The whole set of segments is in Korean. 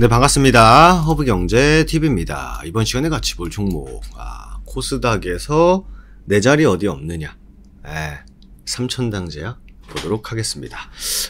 네 반갑습니다 허브경제TV입니다 이번 시간에 같이 볼 종목 아, 코스닥에서 내 자리 어디 없느냐 에, 예, 삼천당제야 보도록 하겠습니다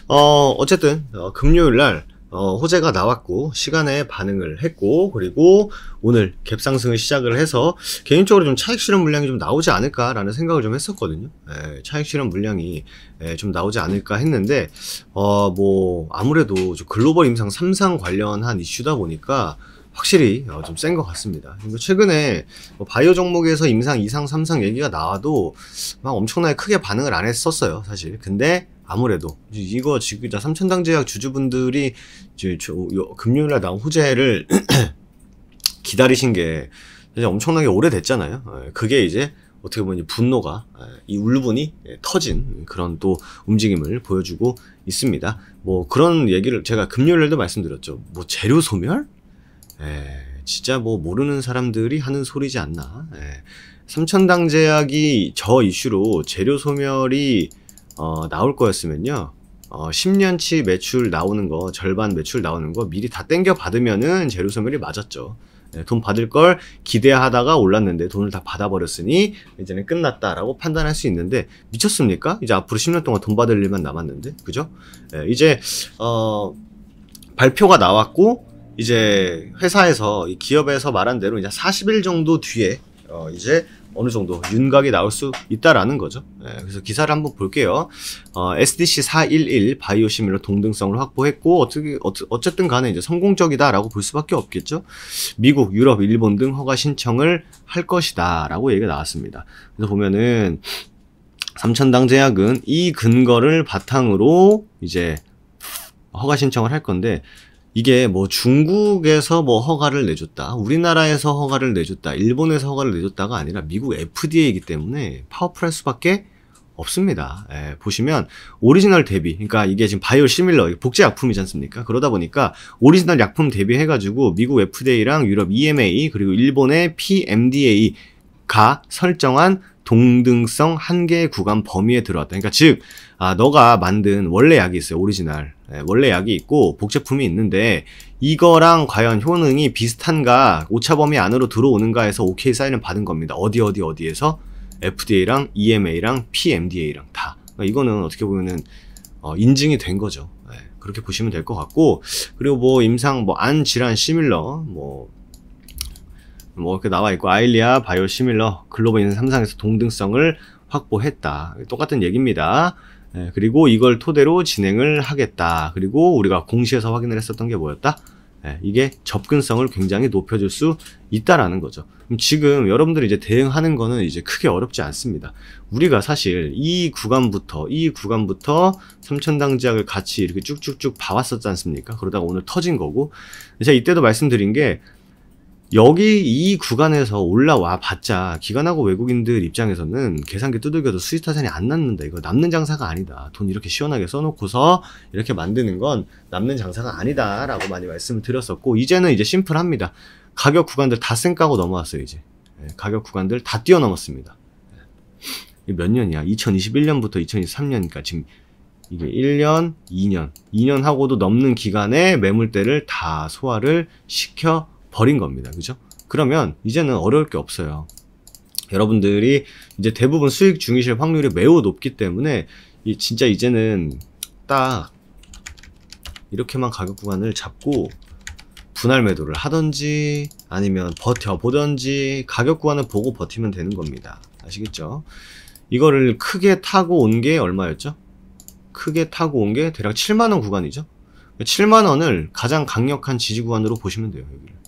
어, 어쨌든 어, 금요일날 어, 호재가 나왔고 시간에 반응을 했고 그리고 오늘 갭상승을 시작을 해서 개인적으로 좀 차익 실현 물량이 좀 나오지 않을까라는 생각을 좀 했었거든요. 에, 예, 차익 실현 물량이 에, 예, 좀 나오지 않을까 했는데 어뭐 아무래도 글로벌 임상 3상 관련한 이슈다 보니까 확실히 어, 좀센 것 같습니다. 최근에 뭐 바이오 종목에서 임상 2상 3상 얘기가 나와도 막 엄청나게 크게 반응을 안 했었어요, 사실. 근데 아무래도 이거 지금 자 삼천당 제약 주주분들이 이제 저, 요, 금요일날 나온 호재를 기다리신 게 사실 엄청나게 오래됐잖아요. 예, 그게 이제 어떻게 보면 분노가 예, 이 울분이 예, 터진 그런 또 움직임을 보여주고 있습니다. 뭐 그런 얘기를 제가 금요일에도 말씀드렸죠. 뭐 재료 소멸? 에, 진짜 뭐 모르는 사람들이 하는 소리지 않나. 에, 삼천당 제약이 저 이슈로 재료 소멸이 어, 나올 거였으면요. 어, 10년치 매출 나오는 거, 절반 매출 나오는 거 미리 다 땡겨 받으면은 재료소멸이 맞았죠. 네, 돈 받을 걸 기대하다가 올랐는데 돈을 다 받아버렸으니 이제는 끝났다라고 판단할 수 있는데 미쳤습니까? 이제 앞으로 10년 동안 돈 받을 일만 남았는데 그죠? 네, 이제 어, 발표가 나왔고 이제 회사에서 기업에서 말한 대로 이제 40일 정도 뒤에 어, 이제 어느 정도 윤곽이 나올 수 있다라는 거죠. 네, 그래서 기사를 한번 볼게요. 어, SDC411 바이오시밀러 동등성을 확보했고 어떻게 어, 어쨌든 간에 이제 성공적이다라고 볼 수밖에 없겠죠. 미국, 유럽, 일본 등 허가 신청을 할 것이다라고 얘기가 나왔습니다. 그래서 보면은 삼천당 제약은 이 근거를 바탕으로 이제 허가 신청을 할 건데 이게 뭐 중국에서 뭐 허가를 내줬다, 우리나라에서 허가를 내줬다, 일본에서 허가를 내줬다가 아니라 미국 FDA이기 때문에 파워풀할 수밖에 없습니다. 예, 보시면 오리지널 대비, 그러니까 이게 지금 바이오 시밀러 복제 약품이지 않습니까? 그러다 보니까 오리지널 약품 대비해가지고 미국 FDA랑 유럽 EMA 그리고 일본의 PMDA가 설정한 동등성 한계 구간 범위에 들어왔다. 그러니까 즉, 아 너가 만든 원래 약이 있어요, 오리지널. 예, 원래 약이 있고 복제품이 있는데 이거랑 과연 효능이 비슷한가 오차 범위 안으로 들어오는가 해서 OK 사인을 받은 겁니다. 어디 어디 어디에서 FDA랑 EMA랑 PMDA랑 다 그러니까 이거는 어떻게 보면은 어, 인증이 된 거죠. 예, 그렇게 보시면 될 것 같고 그리고 뭐 임상 뭐 안 질환 시밀러 뭐뭐 뭐 이렇게 나와 있고 아일리아 바이오 시밀러 글로벌 인삼상에서 동등성을 확보했다 똑같은 얘기입니다 네, 그리고 이걸 토대로 진행을 하겠다. 그리고 우리가 공시에서 확인을 했었던 게 뭐였다? 예, 이게 접근성을 굉장히 높여줄 수 있다라는 거죠. 그럼 지금 여러분들이 이제 대응하는 거는 이제 크게 어렵지 않습니다. 우리가 사실 이 구간부터 이 구간부터 삼천당 지역을 같이 이렇게 쭉쭉쭉 봐왔었지 않습니까? 그러다가 오늘 터진 거고 제가 이때도 말씀드린 게 여기 이 구간에서 올라와 봤자 기관하고 외국인들 입장에서는 계산기 두들겨도 수익 타산이 안났는데 이거 남는 장사가 아니다. 돈 이렇게 시원하게 써놓고서 이렇게 만드는 건 남는 장사가 아니다라고 많이 말씀을 드렸었고 이제는 이제 심플합니다. 가격 구간들 다 쌩까고 넘어왔어요 이제 예, 가격 구간들 다 뛰어넘었습니다. 예. 몇 년이야? 2021년부터 2023년이니까 지금 이게 1년, 2년, 2년 하고도 넘는 기간에 매물대를 다 소화를 시켜 버린 겁니다. 그죠? 그러면 이제는 어려울 게 없어요. 여러분들이 이제 대부분 수익 중이실 확률이 매우 높기 때문에 이 진짜 이제는 딱 이렇게만 가격 구간을 잡고 분할 매도를 하던지 아니면 버텨보던지 가격 구간을 보고 버티면 되는 겁니다. 아시겠죠? 이거를 크게 타고 온 게 얼마였죠? 크게 타고 온 게 대략 7만원 구간이죠? 7만원을 가장 강력한 지지 구간으로 보시면 돼요. 여기를.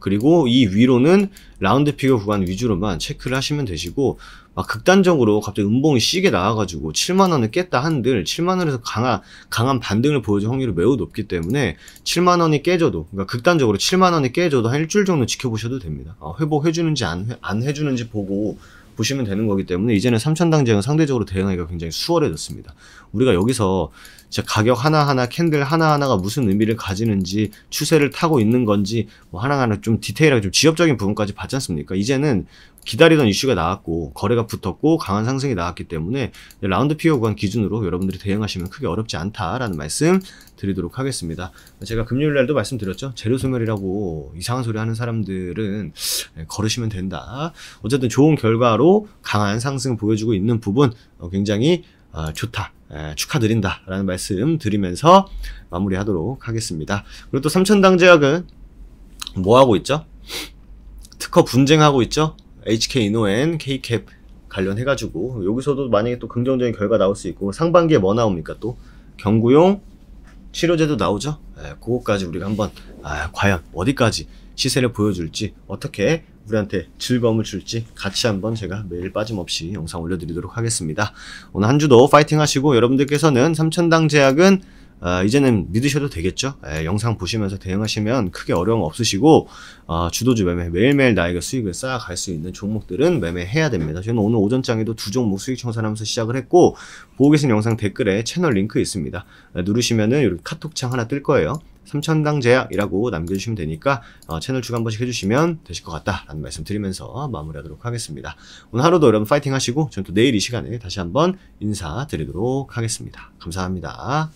그리고 이 위로는 라운드 피겨 구간 위주로만 체크를 하시면 되시고 막 극단적으로 갑자기 음봉이 시게 나와가지고 7만원을 깼다 한들 7만원에서 강한, 강한 반등을 보여줄 확률이 매우 높기 때문에 7만원이 깨져도 그러니까 극단적으로 7만원이 깨져도 한 일주일 정도 지켜보셔도 됩니다 어, 회복해주는지 안, 안 해주는지 보고 보시면 되는 거기 때문에 이제는 3천 당쟁은 상대적으로 대응하기가 굉장히 수월해졌습니다. 우리가 여기서 진짜 가격 하나하나 캔들 하나하나가 무슨 의미를 가지는지 추세를 타고 있는 건지 뭐 하나하나 좀 디테일하게 좀 지역적인 부분까지 봤지 않습니까? 이제는 기다리던 이슈가 나왔고 거래가 붙었고 강한 상승이 나왔기 때문에 라운드 피어 구간 기준으로 여러분들이 대응하시면 크게 어렵지 않다라는 말씀 드리도록 하겠습니다. 제가 금요일 날도 말씀드렸죠. 재료 소멸이라고 이상한 소리 하는 사람들은 예, 걸으시면 된다. 어쨌든 좋은 결과로 강한 상승 보여주고 있는 부분 어, 굉장히 아, 좋다. 축하드린다라는 말씀 드리면서 마무리하도록 하겠습니다. 그리고 또 삼천당 제약은 뭐 하고 있죠? 특허 분쟁하고 있죠? HK 이노엔 K캡 관련해가지고 여기서도 만약에 또 긍정적인 결과 나올 수 있고 상반기에 뭐 나옵니까 또 경구용 치료제도 나오죠? 예, 그거까지 우리가 한번 아, 과연 어디까지 시세를 보여줄지 어떻게 우리한테 즐거움을 줄지 같이 한번 제가 매일 빠짐없이 영상 올려드리도록 하겠습니다. 오늘 한 주도 파이팅 하시고 여러분들께서는 삼천당 제약은 어, 이제는 믿으셔도 되겠죠? 예, 영상 보시면서 대응하시면 크게 어려움 없으시고 어, 주도주 매매 매일매일 나에게 수익을 쌓아갈 수 있는 종목들은 매매해야 됩니다. 저는 오늘 오전장에도 두 종목 수익 청산하면서 시작을 했고 보고 계신 영상 댓글에 채널 링크 있습니다. 예, 누르시면은 카톡창 하나 뜰 거예요. 삼천당 제약이라고 남겨주시면 되니까 어, 채널 추가 한 번씩 해주시면 되실 것 같다라는 말씀 드리면서 마무리하도록 하겠습니다. 오늘 하루도 여러분 파이팅 하시고 저는 또 내일 이 시간에 다시 한번 인사드리도록 하겠습니다. 감사합니다.